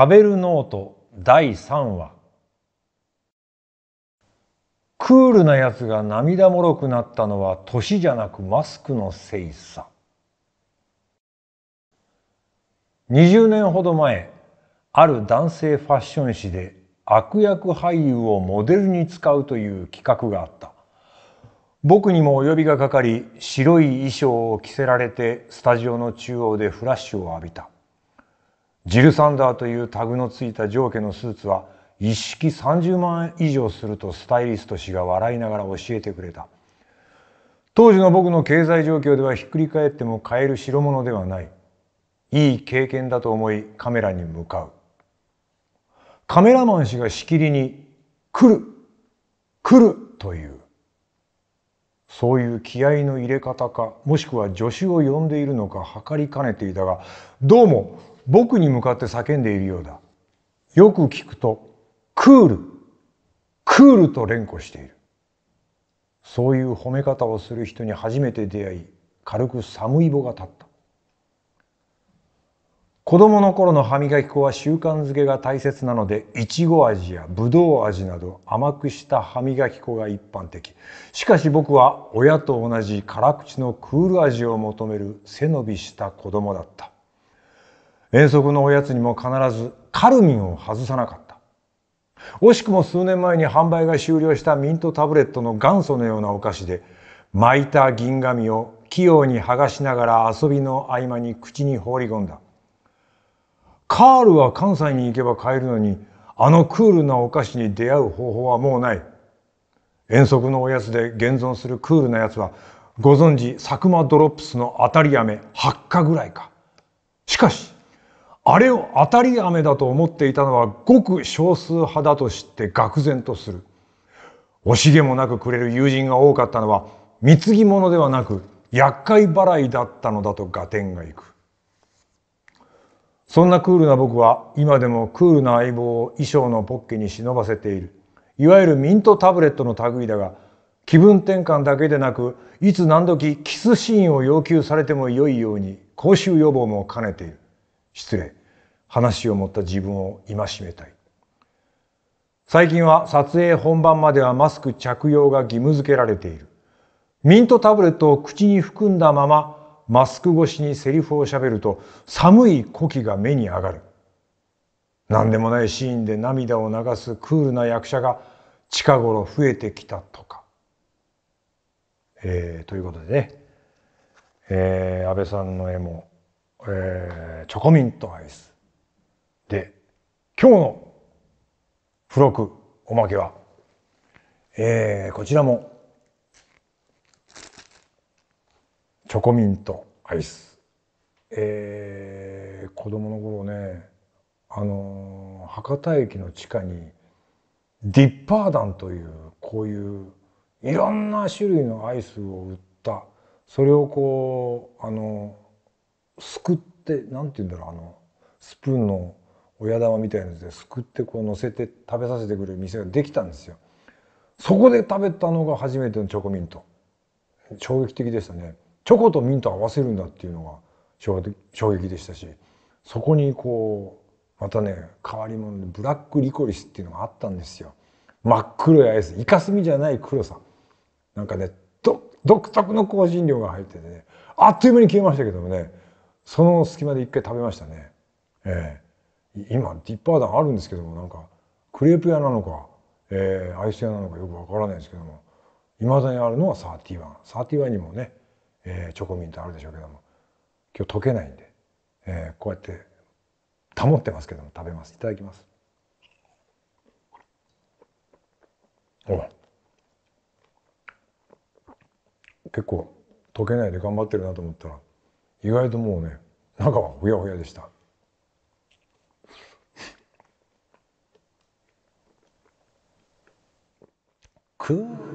食べるノート第3話クールなやつが涙もろくなったのは年じゃなくマスクのせいさ20年ほど前ある男性ファッション誌で悪役俳優をモデルに使うという企画があった僕にもお呼びがかかり白い衣装を着せられてスタジオの中央でフラッシュを浴びたジルサンダーというタグのついた上下のスーツは一式30万円以上するとスタイリスト氏が笑いながら教えてくれた当時の僕の経済状況ではひっくり返っても買える代物ではないいい経験だと思いカメラに向かうカメラマン氏がしきりに「来る来る!」というそういう気合の入れ方かもしくは助手を呼んでいるのか測りかねていたがどうも僕に向かって叫んでいるようだ。よく聞くと、クール、クールと連呼している。そういう褒め方をする人に初めて出会い、軽く寒い棒が立った。子供の頃の歯磨き粉は習慣づけが大切なので、いちご味やぶどう味など甘くした歯磨き粉が一般的。しかし僕は親と同じ辛口のクール味を求める背伸びした子供だった。遠足のおやつにも必ずカルミンを外さなかった。惜しくも数年前に販売が終了したミントタブレットの元祖のようなお菓子で、巻いた銀紙を器用に剥がしながら遊びの合間に口に放り込んだ。カールは関西に行けば買えるのに、あのクールなお菓子に出会う方法はもうない。遠足のおやつで現存するクールなやつは、ご存知、佐久間ドロップスの当たり飴8日ぐらいか。しかし、あれを当たり飴だと思っていたのはごく少数派だと知って愕然とする。惜しげもなくくれる友人が多かったのは貢ぎ物ではなく厄介払いだったのだと合点がいく。そんなクールな僕は今でもクールな相棒を衣装のポッケに忍ばせている。いわゆるミントタブレットの類だが、気分転換だけでなく、いつ何時キスシーンを要求されても良いように、口臭予防も兼ねている。失礼。話を持った自分を戒めたい最近は撮影本番まではマスク着用が義務付けられているミントタブレットを口に含んだままマスク越しにセリフをしゃべると寒い呼気が目に上がる何でもないシーンで涙を流すクールな役者が近頃増えてきたとか。えー、ということでね、えー、安倍さんの絵も、えー、チョコミントアイスで、今日の付録、おまけは、えー、こちらも、チョコミントアイス。えー、子供の頃ね、あのー、博多駅の地下に、ディッパー団という、こういう、いろんな種類のアイスを売ったそれをこうあのすくって何て言うんだろうあのスプーンの親玉みたいなやつですくってこう乗せて食べさせてくれる店ができたんですよ。そこで食べたのが初めてのチョコミント。衝撃的でしたね。チョコとミント合わせるんだっていうのが衝撃でしたし、そこにこう、またね、変わり者でブラックリコリスっていうのがあったんですよ。真っ黒いアイス、イカスミじゃない黒さ。なんかね、独特の香辛料が入っててね、あっという間に消えましたけどもね、その隙間で一回食べましたね。ええ今ディッパー団あるんですけどもなんかクレープ屋なのか、えー、アイス屋なのかよくわからないですけどもいまだにあるのはササーーティワンティワンにもね、えー、チョコミントあるでしょうけども今日溶けないんで、えー、こうやって保ってますけども食べますいただきます。お結構溶けないで頑張ってるなと思ったら意外ともうね中はふやふやでした。그